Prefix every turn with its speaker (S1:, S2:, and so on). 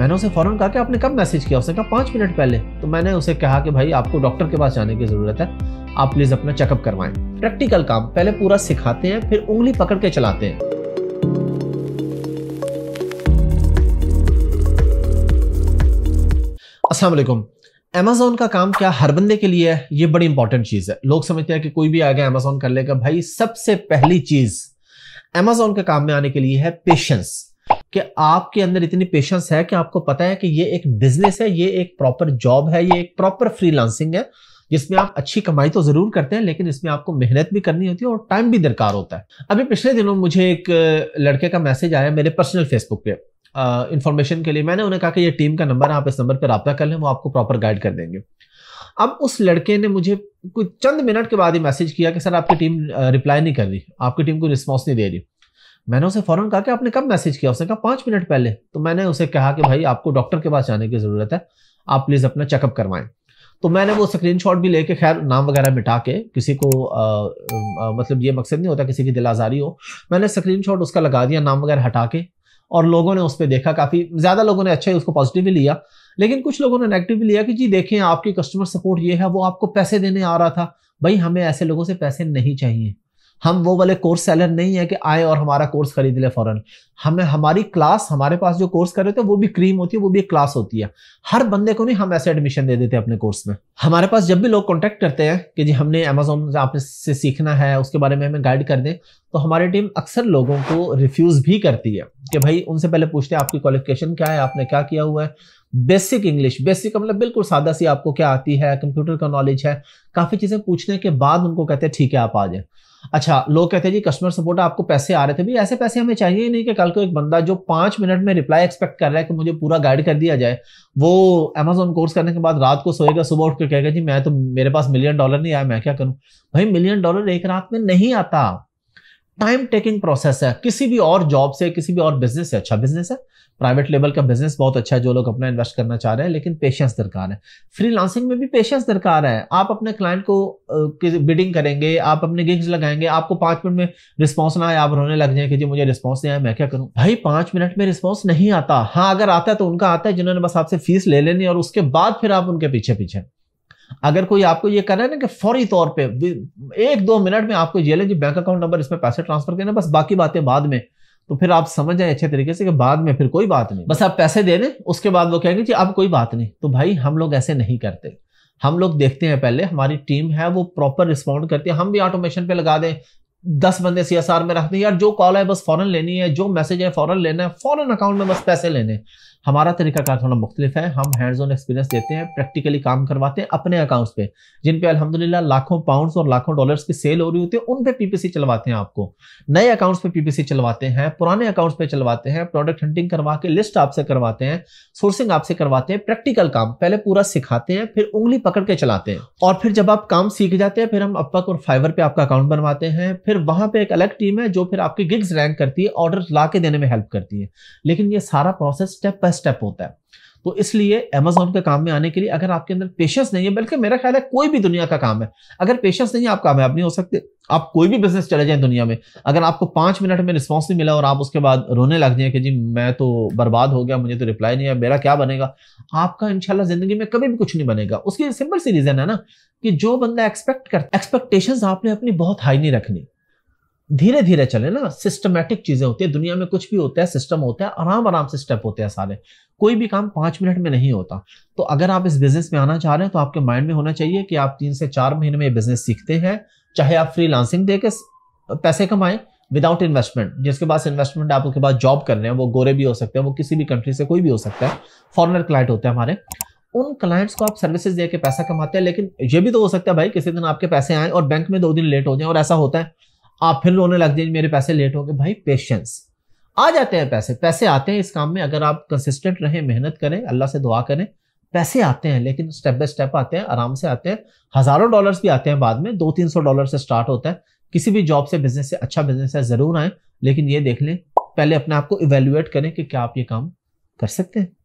S1: मैंने उसे फ़ौरन कहा कि आपने कब मैसेज किया उसने कहा पाँच मिनट पहले तो मैंने उसे कहा कि भाई आपको डॉक्टर के पास जाने की ज़रूरत है आप प्लीज़ अपना चेकअप करवाएं प्रैक्टिकल काम पहले पूरा सिखाते हैं फिर उंगली पकड़ के चलाते हैं असलम अमेजोन का काम क्या हर बंदे के लिए है ये बड़ी इंपॉर्टेंट चीज़ है लोग समझते हैं कि कोई भी आ गया अमेजोन कर लेगा भाई सबसे पहली चीज़ अमेजोन के काम में आने के लिए है पेशेंस कि आपके अंदर इतनी पेशेंस है कि आपको पता है कि ये एक बिजनेस है ये एक प्रॉपर जॉब है ये एक प्रॉपर फ्रीलांसिंग है जिसमें आप अच्छी कमाई तो जरूर करते हैं लेकिन इसमें आपको मेहनत भी करनी होती है और टाइम भी दरकार होता है अभी पिछले दिनों मुझे एक लड़के का मैसेज आया मेरे पर्सनल फेसबुक पे इंफॉर्मेशन के लिए मैंने उन्हें कहा कि ये टीम का नंबर है आप इस नंबर पर रबा कर लें वो आपको प्रॉपर गाइड कर देंगे अब उस लड़के ने मुझे कुछ चंद मिनट के बाद ही मैसेज किया कि सर आपकी टीम रिप्लाई नहीं कर रही आपकी टीम को रिस्पॉन्स नहीं दे रही मैंने उसे फ़ौरन कहा कि आपने कब मैसेज किया उसने कहा पाँच मिनट पहले तो मैंने उसे कहा कि भाई आपको डॉक्टर के पास जाने की ज़रूरत है आप प्लीज़ अपना चेकअप करवाएं तो मैंने वो शॉट भी लेके खैर नाम वगैरह मिटा के किसी को आ, आ, मतलब ये मकसद नहीं होता किसी की दिलाजारी आज़ारी हो मैंने शॉट उसका लगा दिया नाम वगैरह हटा के और लोगों ने उस पर देखा काफ़ी ज़्यादा लोगों ने अच्छा ही उसको पॉजिटिव भी लिया लेकिन कुछ लोगों ने नेगेटिव भी लिया कि जी देखें आपकी कस्टमर सपोर्ट ये है वो आपको पैसे देने आ रहा था भाई हमें ऐसे लोगों से पैसे नहीं चाहिए हम वो वाले कोर्स सेलर नहीं है कि आए और हमारा कोर्स खरीद ले फौरन हमें हमारी क्लास हमारे पास जो कोर्स कर रहे थे वो भी क्रीम होती है वो भी एक क्लास होती है हर बंदे को नहीं हम ऐसे एडमिशन दे देते अपने कोर्स में हमारे पास जब भी लोग कॉन्टेक्ट करते हैं कि जी हमने अमेजोन आपने से सीखना है उसके बारे में हमें गाइड कर दें तो हमारी टीम अक्सर लोगों को रिफ्यूज़ भी करती है कि भाई उनसे पहले पूछते हैं आपकी क्वालिफिकेशन क्या है आपने क्या किया हुआ है बेसिक इंग्लिश बेसिक मतलब बिल्कुल सादा सी आपको क्या आती है कंप्यूटर का नॉलेज है काफ़ी चीज़ें पूछने के बाद उनको कहते हैं ठीक है आप आ जाए अच्छा लोग कहते हैं जी कस्टमर सपोर्ट आपको पैसे आ रहे थे भी ऐसे पैसे हमें चाहिए ही नहीं कि कल को एक बंदा जो पाँच मिनट में रिप्लाई एक्सपेक्ट कर रहा है कि मुझे पूरा गाइड कर दिया जाए वो अमेजोन कोर्स करने के बाद रात को सोएगा सुबह उठ कर कहेगा जी मैं तो मेरे पास मिलियन डॉलर नहीं आया मैं क्या करूँ भाई मिलियन डॉलर एक रात में नहीं आता टाइम टेकिंग प्रोसेस है किसी भी और जॉब से किसी भी और बिजनेस से अच्छा बिजनेस है प्राइवेट लेवल का बिजनेस बहुत अच्छा है जो लोग अपना इन्वेस्ट करना चाह रहे हैं लेकिन पेशेंस दरकार है फ्रीलांसिंग में भी पेशेंस दरकार है आप अपने क्लाइंट को बिडिंग करेंगे आप अपने गिग्स लगाएंगे आपको पाँच मिनट में रिस्पॉन्स ना आए आप रोने लग जाए कि जी मुझे रिस्पॉन्स नहीं आया मैं क्या करूँ भाई पाँच मिनट में रिस्पॉन्स नहीं आता हाँ अगर आता है तो उनका आता है जिन्होंने बस आपसे फीस ले लेनी और उसके बाद फिर आप उनके पीछे पीछे अगर कोई आपको ये करे ना कि फौरी तौर पे एक दो मिनट में आपको ये लें जी बैंक अकाउंट नंबर इसमें पैसे ट्रांसफर करना बस बाकी बातें बाद में तो फिर आप समझ जाए अच्छे तरीके से कि बाद में फिर कोई बात नहीं बस आप पैसे दे दें उसके बाद वो कहेंगे जी अब कोई बात नहीं तो भाई हम लोग ऐसे नहीं करते हम लोग देखते हैं पहले हमारी टीम है वो प्रॉपर रिस्पॉन्ड करती है हम भी ऑटोमेशन पे लगा दें दस बंदे सी में रखते हैं यार जो कॉल है बस फॉरन लेनी है जो मैसेज है फॉरन लेना है फॉरन अकाउंट में बस पैसे लेने हमारा का थोड़ा मुख्तलिफ है हम हैंड्स ऑन एक्सपीरियंस देते हैं प्रैक्टिकली काम करवाते हैं अपने अकाउंट्स पे जिन पे अल्हम्दुलिल्लाह लाखों पाउंड्स और लाखों डॉलर्स की सेल हो रही होती है उन पे पीपीसी चलवाते हैं आपको नए अकाउंट्स पे पीपीसी चलवाते हैं पुराने अकाउंट्स पे चलवाते हैं प्रोडक्ट हंटिंग करवा के लिस्ट आपसे करवाते हैं सोर्सिंग आपसे करवाते हैं प्रैक्टिकल काम पहले पूरा सिखाते हैं फिर उंगली पकड़ के चलाते हैं और फिर जब आप काम सीख जाते हैं फिर हम अपक और फाइवर पे आपका अकाउंट बनवाते हैं फिर वहां पर एक अलग टीम है जो फिर आपकी गिग्स रैंक करती है ऑर्डर ला के देने में हेल्प करती है लेकिन ये सारा प्रोसेस स्टेप बाय बड़ा स्टेप होता है तो इसलिए अमेजोन के काम में आने के लिए अगर आपके अंदर पेशेंस नहीं है बल्कि मेरा ख्याल है कोई भी दुनिया का काम है अगर पेशेंस नहीं है आप कामयाब नहीं हो सकते आप कोई भी बिजनेस चले जाएं दुनिया में अगर आपको पांच मिनट में रिस्पॉन्स नहीं मिला और आप उसके बाद रोने लग जाए कि जी मैं तो बर्बाद हो गया मुझे तो रिप्लाई नहीं आया मेरा क्या बनेगा आपका इनशाला जिंदगी में कभी भी कुछ नहीं बनेगा उसकी सिंपल सी रीज़न है ना कि जो बंदा एक्सपेक्ट करता एक्सपेक्टेशन आपने अपनी बहुत हाई नहीं रखनी धीरे धीरे चले ना सिस्टमेटिक चीजें होती है दुनिया में कुछ भी होता है सिस्टम होता है आराम आराम से स्टेप होते हैं सारे कोई भी काम पांच मिनट में नहीं होता तो अगर आप इस बिजनेस में आना चाह रहे हैं तो आपके माइंड में होना चाहिए कि आप तीन से चार महीने में बिजनेस सीखते हैं चाहे आप फ्री लांसिंग दे के पैसे कमाएं विदाउट इन्वेस्टमेंट जिसके पास इन्वेस्टमेंट आप उनके पास जॉब कर रहे हैं वो गोरे भी हो सकते हैं वो किसी भी कंट्री से कोई भी हो सकता है फॉरनर क्लाइंट होते हैं हमारे उन क्लाइंट्स को आप सर्विसेज दे के पैसा कमाते हैं लेकिन ये भी तो हो सकता है भाई किसी दिन आपके पैसे आए और बैंक में दो दिन लेट हो जाए और ऐसा होता है आप फिर रोने लग जाए मेरे पैसे लेट हो गए भाई पेशेंस आ जाते हैं पैसे पैसे आते हैं इस काम में अगर आप कंसिस्टेंट रहें मेहनत करें अल्लाह से दुआ करें पैसे आते हैं लेकिन स्टेप बाय स्टेप आते हैं आराम से आते हैं हज़ारों डॉलर्स भी आते हैं बाद में दो तीन सौ डॉलर से स्टार्ट होता है किसी भी जॉब से बिजनेस से अच्छा बिजनेस है ज़रूर आए लेकिन ये देख लें पहले अपने आप को इवेल्युएट करें कि क्या आप ये काम कर सकते हैं